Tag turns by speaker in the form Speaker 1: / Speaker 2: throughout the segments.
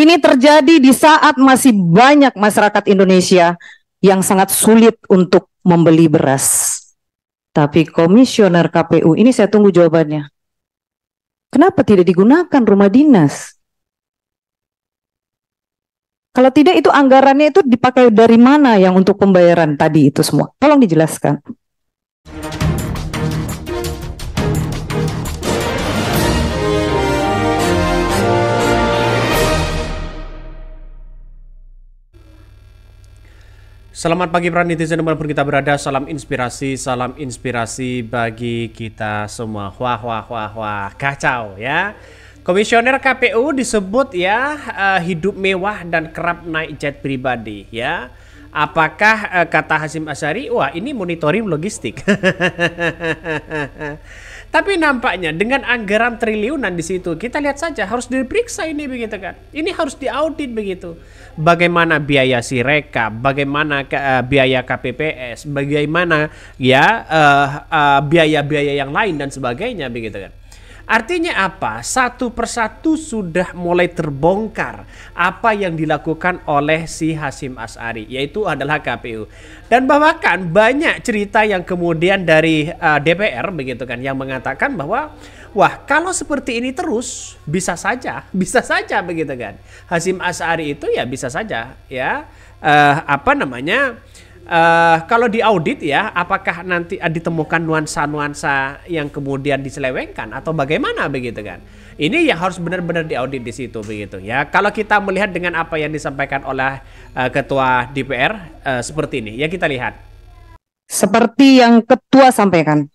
Speaker 1: Ini terjadi di saat masih banyak masyarakat Indonesia yang sangat sulit untuk membeli beras. Tapi komisioner KPU ini saya tunggu jawabannya. Kenapa tidak digunakan rumah dinas? Kalau tidak itu anggarannya itu dipakai dari mana yang untuk pembayaran tadi itu semua? Tolong dijelaskan.
Speaker 2: Selamat pagi para netizen pun kita berada, salam inspirasi, salam inspirasi bagi kita semua. Wah, wah, wah, wah, kacau ya. Komisioner KPU disebut ya uh, hidup mewah dan kerap naik jet pribadi ya. Apakah uh, kata Hasim Asyari, wah ini monitoring logistik. Tapi nampaknya dengan anggaran triliunan di situ, kita lihat saja harus diperiksa ini begitu kan. Ini harus diaudit begitu. Bagaimana biaya si reka, bagaimana ke, eh, biaya KPPS, bagaimana ya eh, eh, biaya-biaya uh, uh, biaya -biaya yang lain dan sebagainya begitu kan. Artinya apa? Satu persatu sudah mulai terbongkar apa yang dilakukan oleh si Hasim As'ari yaitu adalah KPU. Dan bahkan banyak cerita yang kemudian dari uh, eh, DPR begitu kan yang mengatakan bahwa wah kalau seperti ini terus bisa saja, bisa saja begitu kan. Hasim As'ari itu ya bisa saja ya uh, apa namanya? Uh, kalau audit ya, apakah nanti eh, ditemukan nuansa-nuansa yang kemudian diselewengkan atau bagaimana begitu kan? Ini yang harus benar-benar di audit di situ begitu ya. Kalau kita melihat dengan apa yang disampaikan oleh uh, ketua DPR uh, seperti ini, ya kita lihat.
Speaker 1: Seperti yang ketua sampaikan,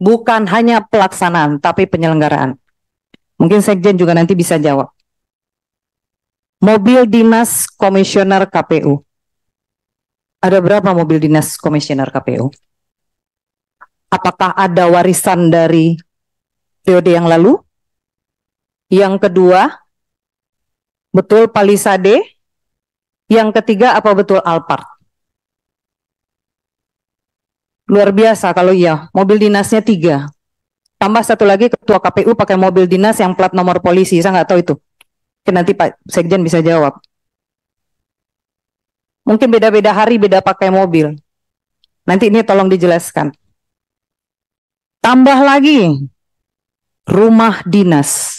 Speaker 1: bukan hanya pelaksanaan tapi penyelenggaraan. Mungkin sekjen juga nanti bisa jawab. Mobil dinas komisioner KPU ada berapa mobil dinas komisioner KPU? Apakah ada warisan dari periode yang lalu? Yang kedua, betul Palisade? Yang ketiga, apa betul Alphard? Luar biasa kalau iya, mobil dinasnya tiga. Tambah satu lagi ketua KPU pakai mobil dinas yang plat nomor polisi, saya nggak tahu itu. Nanti Pak Sekjen bisa jawab. Mungkin beda-beda hari beda pakai mobil. Nanti ini tolong dijelaskan. Tambah lagi rumah dinas.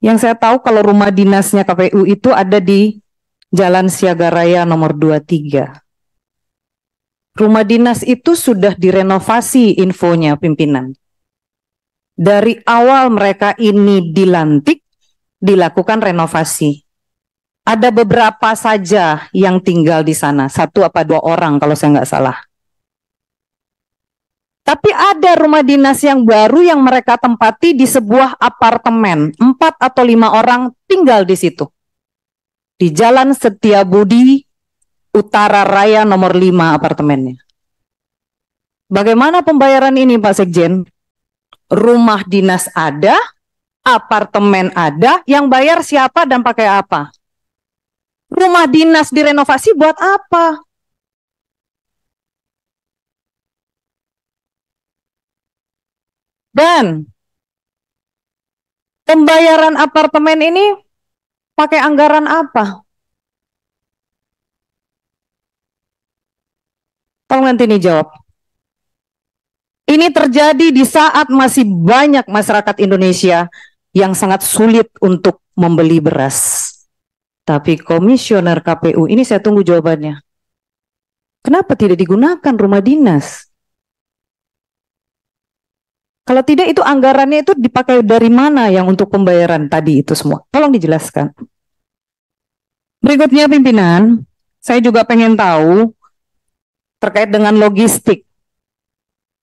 Speaker 1: Yang saya tahu kalau rumah dinasnya KPU itu ada di Jalan Siaga Raya nomor 23. Rumah dinas itu sudah direnovasi infonya pimpinan. Dari awal mereka ini dilantik, dilakukan renovasi ada beberapa saja yang tinggal di sana, satu apa dua orang kalau saya nggak salah. Tapi ada rumah dinas yang baru yang mereka tempati di sebuah apartemen, empat atau lima orang tinggal di situ. Di Jalan Setiabudi, Utara Raya nomor lima apartemennya. Bagaimana pembayaran ini Pak Sekjen? Rumah dinas ada, apartemen ada, yang bayar siapa dan pakai apa? rumah dinas direnovasi buat apa? Dan pembayaran apartemen ini pakai anggaran apa? Tolong nanti nih jawab. Ini terjadi di saat masih banyak masyarakat Indonesia yang sangat sulit untuk membeli beras. Tapi komisioner KPU ini saya tunggu jawabannya. Kenapa tidak digunakan rumah dinas? Kalau tidak itu anggarannya itu dipakai dari mana yang untuk pembayaran tadi itu semua? Tolong dijelaskan. Berikutnya pimpinan, saya juga pengen tahu terkait dengan logistik.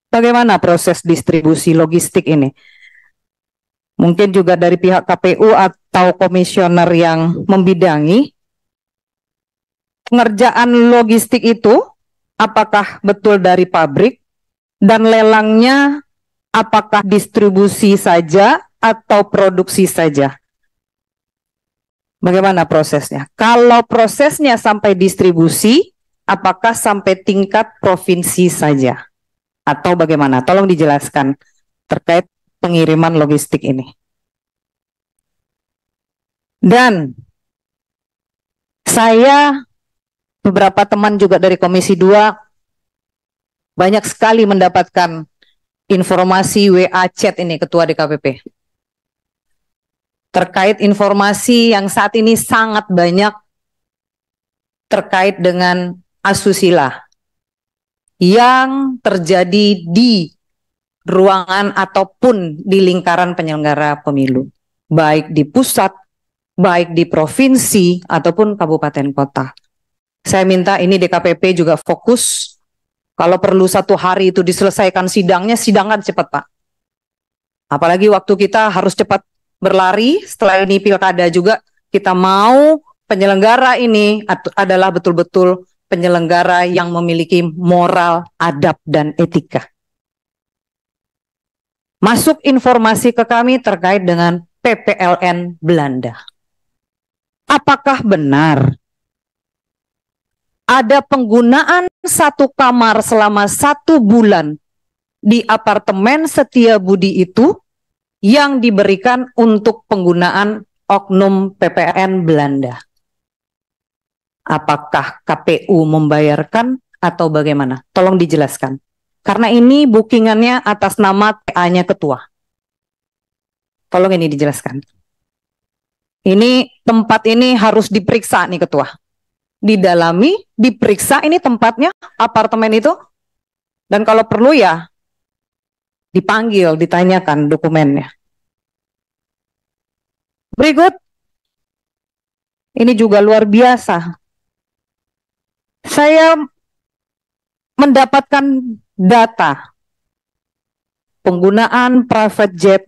Speaker 1: Bagaimana proses distribusi logistik ini? Mungkin juga dari pihak KPU atau atau komisioner yang membidangi pengerjaan logistik itu apakah betul dari pabrik dan lelangnya apakah distribusi saja atau produksi saja. Bagaimana prosesnya? Kalau prosesnya sampai distribusi, apakah sampai tingkat provinsi saja? Atau bagaimana? Tolong dijelaskan terkait pengiriman logistik ini. Dan saya beberapa teman juga dari Komisi 2 banyak sekali mendapatkan informasi WA chat ini ketua DKPP. Terkait informasi yang saat ini sangat banyak terkait dengan asusila yang terjadi di ruangan ataupun di lingkaran penyelenggara pemilu, baik di pusat baik di provinsi ataupun kabupaten kota. Saya minta ini DKPP juga fokus. Kalau perlu satu hari itu diselesaikan sidangnya, sidangan cepat Pak. Apalagi waktu kita harus cepat berlari, setelah ini pilkada juga kita mau penyelenggara ini adalah betul-betul penyelenggara yang memiliki moral, adab, dan etika. Masuk informasi ke kami terkait dengan PPLN Belanda apakah benar ada penggunaan satu kamar selama satu bulan di apartemen Setia Budi itu yang diberikan untuk penggunaan oknum PPN Belanda? Apakah KPU membayarkan atau bagaimana? Tolong dijelaskan. Karena ini bookingannya atas nama TA-nya ketua. Tolong ini dijelaskan. Ini tempat ini harus diperiksa nih ketua. Didalami, diperiksa ini tempatnya apartemen itu. Dan kalau perlu ya dipanggil, ditanyakan dokumennya. Berikut ini juga luar biasa. Saya mendapatkan data penggunaan private jet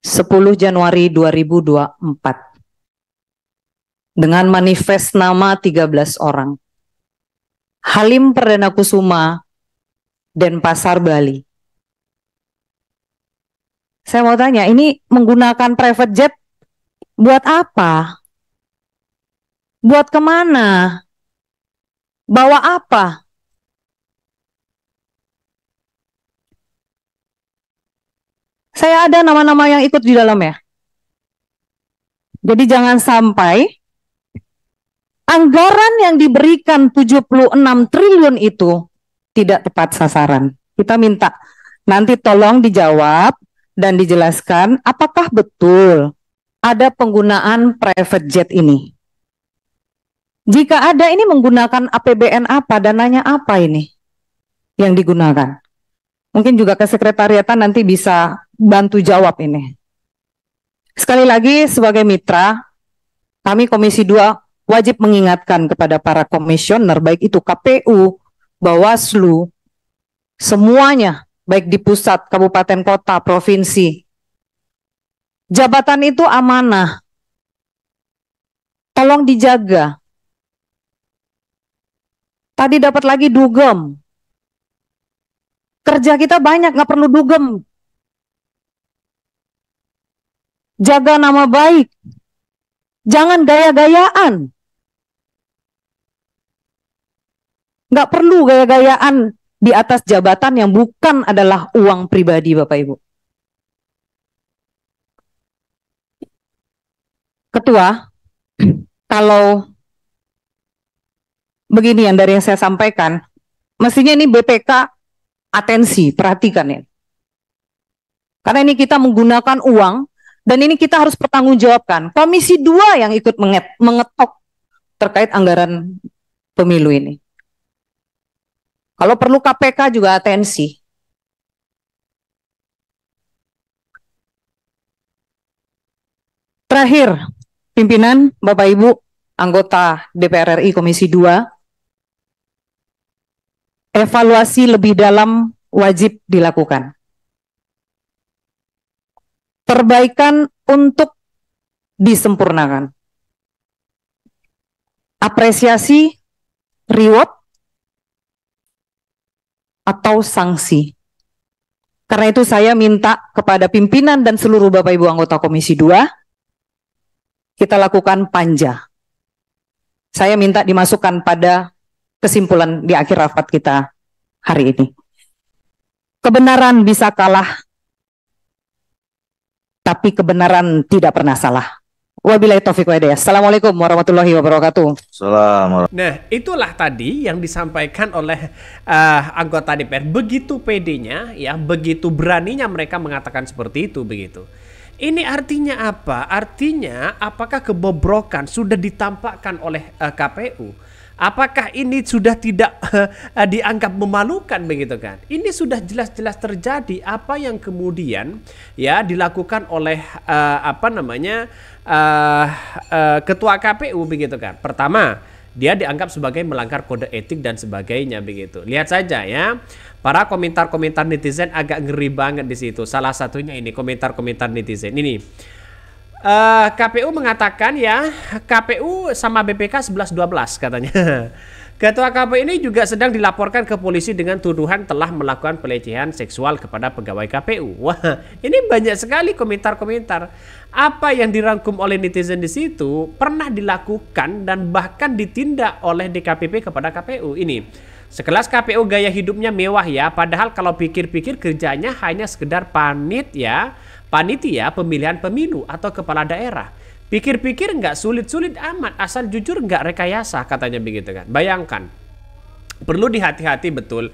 Speaker 1: 10 Januari 2024 dengan manifest nama 13 orang. Halim Perdana Kusuma, Pasar Bali. Saya mau tanya, ini menggunakan private jet buat apa? Buat kemana? Bawa apa? Saya ada nama-nama yang ikut di dalam ya. Jadi jangan sampai anggaran yang diberikan 76 triliun itu tidak tepat sasaran. Kita minta nanti tolong dijawab dan dijelaskan apakah betul ada penggunaan private jet ini. Jika ada ini menggunakan APBN apa, dananya apa ini yang digunakan? Mungkin juga ke sekretariatan nanti bisa bantu jawab ini. Sekali lagi sebagai mitra, kami Komisi 2 wajib mengingatkan kepada para komisioner baik itu KPU, Bawaslu, semuanya baik di pusat, kabupaten, kota, provinsi. Jabatan itu amanah. Tolong dijaga. Tadi dapat lagi dugem, Kerja kita banyak, nggak perlu dugem. Jaga nama baik. Jangan gaya-gayaan. Nggak perlu gaya-gayaan di atas jabatan yang bukan adalah uang pribadi Bapak Ibu. Ketua, kalau begini yang dari yang saya sampaikan, mestinya ini BPK atensi, perhatikan ya. Karena ini kita menggunakan uang dan ini kita harus pertanggungjawabkan. Komisi 2 yang ikut mengetok terkait anggaran pemilu ini. Kalau perlu KPK juga atensi. Terakhir, pimpinan Bapak Ibu anggota DPR RI Komisi 2 evaluasi lebih dalam wajib dilakukan. Perbaikan untuk disempurnakan. Apresiasi, reward, atau sanksi. Karena itu saya minta kepada pimpinan dan seluruh Bapak Ibu anggota Komisi 2, kita lakukan panja. Saya minta dimasukkan pada kesimpulan di akhir rapat kita hari ini. Kebenaran bisa kalah, tapi kebenaran tidak pernah salah. Wabillahi taufiq hidayah. Assalamualaikum warahmatullahi wabarakatuh. Salam.
Speaker 2: Nah, itulah tadi yang disampaikan oleh uh, anggota DPR. Begitu PD-nya, ya, begitu beraninya mereka mengatakan seperti itu, begitu. Ini artinya apa? Artinya apakah kebobrokan sudah ditampakkan oleh uh, eh, KPU? Apakah ini sudah tidak eh, dianggap memalukan begitu kan? Ini sudah jelas-jelas terjadi apa yang kemudian ya dilakukan oleh uh, apa namanya uh, uh, ketua KPU begitu kan? Pertama, dia dianggap sebagai melanggar kode etik dan sebagainya begitu. Lihat saja ya. Para komentar-komentar netizen agak ngeri banget di situ. Salah satunya ini komentar-komentar netizen. Ini Uh, eh, KPU mengatakan ya, KPU sama BPK 11-12 katanya. Ketua KPU ini juga sedang dilaporkan ke polisi dengan tuduhan telah melakukan pelecehan seksual kepada pegawai KPU. Wah, ini banyak sekali komentar-komentar. Apa yang dirangkum oleh netizen di situ pernah dilakukan dan bahkan ditindak oleh DKPP kepada KPU ini. Sekelas KPU gaya hidupnya mewah ya, padahal kalau pikir-pikir kerjanya hanya sekedar panit ya, panitia pemilihan pemilu atau kepala daerah. Pikir-pikir nggak sulit-sulit amat, asal jujur nggak rekayasa katanya begitu kan. Bayangkan, perlu dihati-hati betul.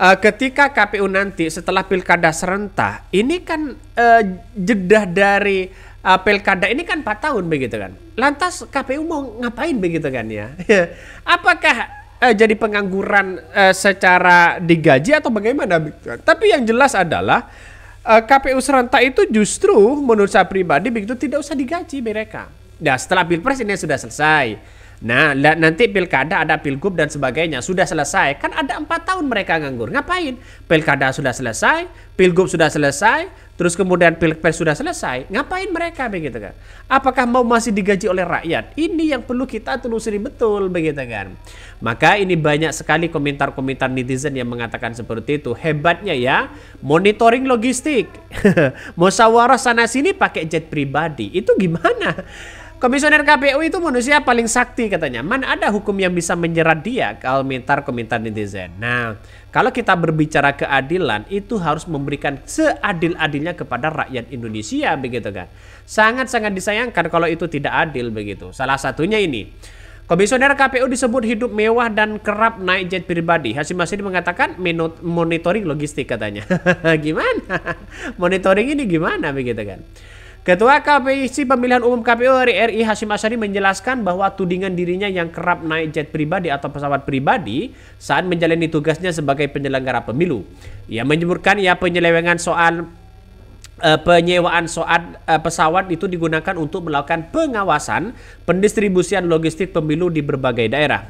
Speaker 2: e, ketika KPU nanti setelah pilkada serentak, ini kan e, eh, jeda dari e, pilkada ini kan 4 tahun begitu kan. Lantas KPU mau ngapain begitu kan ya? Apakah e, jadi pengangguran e, secara digaji atau bagaimana? Tapi yang jelas adalah Eh, KPU serentak itu justru menurut saya pribadi begitu tidak usah digaji mereka. Nah setelah pilpres ini sudah selesai Nah, nanti pilkada ada pilgub dan sebagainya sudah selesai. Kan ada empat tahun mereka nganggur. Ngapain? Pilkada sudah selesai, pilgub sudah selesai, terus kemudian pilpres sudah selesai. Ngapain mereka begitu kan? Apakah mau masih digaji oleh rakyat? Ini yang perlu kita telusuri betul begitu kan. Maka ini banyak sekali komentar-komentar netizen yang mengatakan seperti itu. Hebatnya ya, monitoring logistik. Musyawarah sana sini pakai jet pribadi. Itu gimana? Komisioner KPU itu manusia paling sakti katanya. Mana ada hukum yang bisa menjerat dia kalau mintar komentar netizen. Nah, kalau kita berbicara keadilan itu harus memberikan seadil-adilnya kepada rakyat Indonesia begitu kan. Sangat-sangat disayangkan kalau itu tidak adil begitu. Salah satunya ini. Komisioner KPU disebut hidup mewah dan kerap naik jet pribadi. Hasim masih mengatakan monitoring logistik katanya. gimana? monitoring ini gimana begitu kan? Ketua Komisi Pemilihan Umum KPU RI Hasim Asyari menjelaskan bahwa tudingan dirinya yang kerap naik jet pribadi atau pesawat pribadi saat menjalani tugasnya sebagai penyelenggara pemilu. Ia menyebutkan ia penyelewengan soal eh, penyewaan soal eh, pesawat itu digunakan untuk melakukan pengawasan pendistribusian logistik pemilu di berbagai daerah.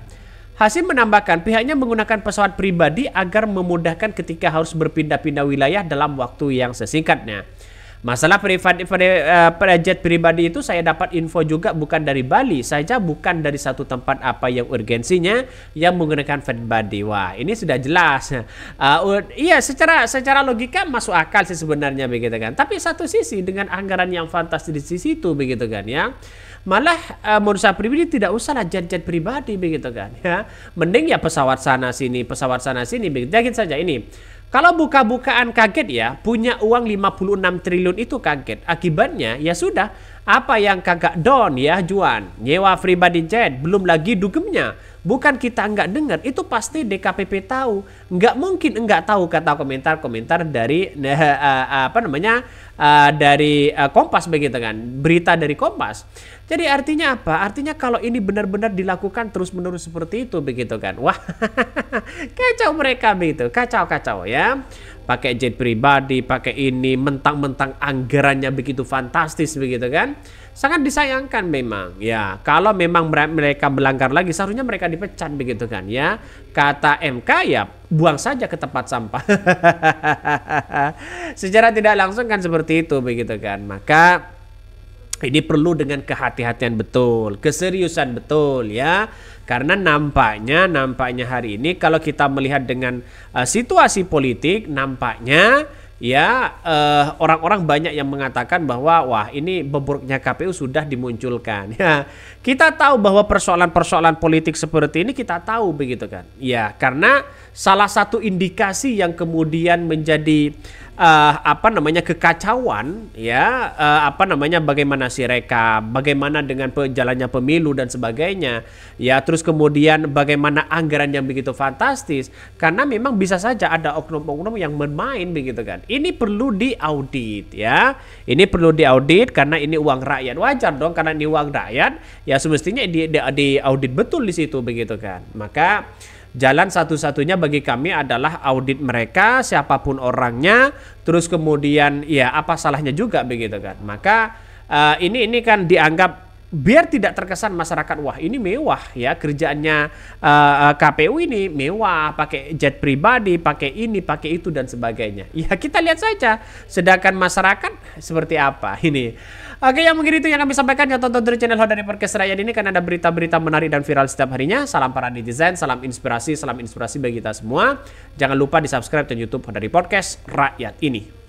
Speaker 2: Hasim menambahkan pihaknya menggunakan pesawat pribadi agar memudahkan ketika harus berpindah-pindah wilayah dalam waktu yang sesingkatnya. Masalah privat pri, uh, eh, jet pribadi itu saya dapat info juga bukan dari Bali, saja bukan dari satu tempat apa yang urgensinya yang menggunakan fat body. Wah, ini sudah jelas. Uh, iya, secara secara logika masuk akal sih sebenarnya begitu kan. Tapi satu sisi dengan anggaran yang fantastis di sisi itu begitu kan ya malah uh, menurut saya pribadi tidak usahlah jet-jet pribadi begitu kan ya mending ya pesawat sana sini pesawat sana sini begitu yakin saja ini kalau buka-bukaan kaget ya punya uang 56 triliun itu kaget akibatnya ya sudah apa yang kagak down ya Juan nyewa pribadi jet belum lagi dugemnya bukan kita nggak dengar itu pasti DKPP tahu nggak mungkin nggak tahu kata komentar-komentar dari uh, uh, apa namanya uh, dari uh, Kompas begitu kan berita dari Kompas jadi artinya apa? Artinya kalau ini benar-benar dilakukan terus-menerus seperti itu begitu kan. Wah. kacau mereka begitu. Kacau-kacau ya. Pakai jet pribadi, pakai ini mentang-mentang anggarannya begitu fantastis begitu kan. Sangat disayangkan memang. Ya, kalau memang mereka melanggar lagi seharusnya mereka dipecat begitu kan ya. Kata MK ya buang saja ke tempat sampah. Sejarah tidak langsung kan seperti itu begitu kan. Maka ini perlu dengan kehati-hatian betul, keseriusan betul ya. Karena nampaknya nampaknya hari ini kalau kita melihat dengan uh, situasi politik nampaknya ya eh, orang-orang uh, banyak yang mengatakan bahwa wah ini beburuknya KPU sudah dimunculkan ya kita tahu bahwa persoalan-persoalan politik seperti ini kita tahu begitu kan ya karena salah satu indikasi yang kemudian menjadi uh, apa namanya kekacauan ya uh, apa namanya bagaimana si reka bagaimana dengan jalannya pemilu dan sebagainya ya terus kemudian bagaimana anggaran yang begitu fantastis karena memang bisa saja ada oknum-oknum yang bermain begitu kan ini perlu diaudit ya ini perlu diaudit karena ini uang rakyat wajar dong karena ini uang rakyat ya semestinya di, di, di audit betul di situ begitu kan maka Jalan satu-satunya bagi kami adalah audit mereka siapapun orangnya, terus kemudian ya apa salahnya juga begitu kan. Maka uh, ini ini kan dianggap biar tidak terkesan masyarakat wah ini mewah ya kerjaannya uh, eh, eh, KPU ini mewah pakai jet pribadi pakai ini pakai itu dan sebagainya ya kita lihat saja sedangkan masyarakat seperti apa ini Oke, yang mungkin itu yang kami sampaikan. ya tonton terus channel Hodari Podcast Rakyat ini karena ada berita-berita menarik dan viral setiap harinya. Salam para netizen, salam inspirasi, salam inspirasi bagi kita semua. Jangan lupa di subscribe dan YouTube Hodari Podcast Rakyat ini.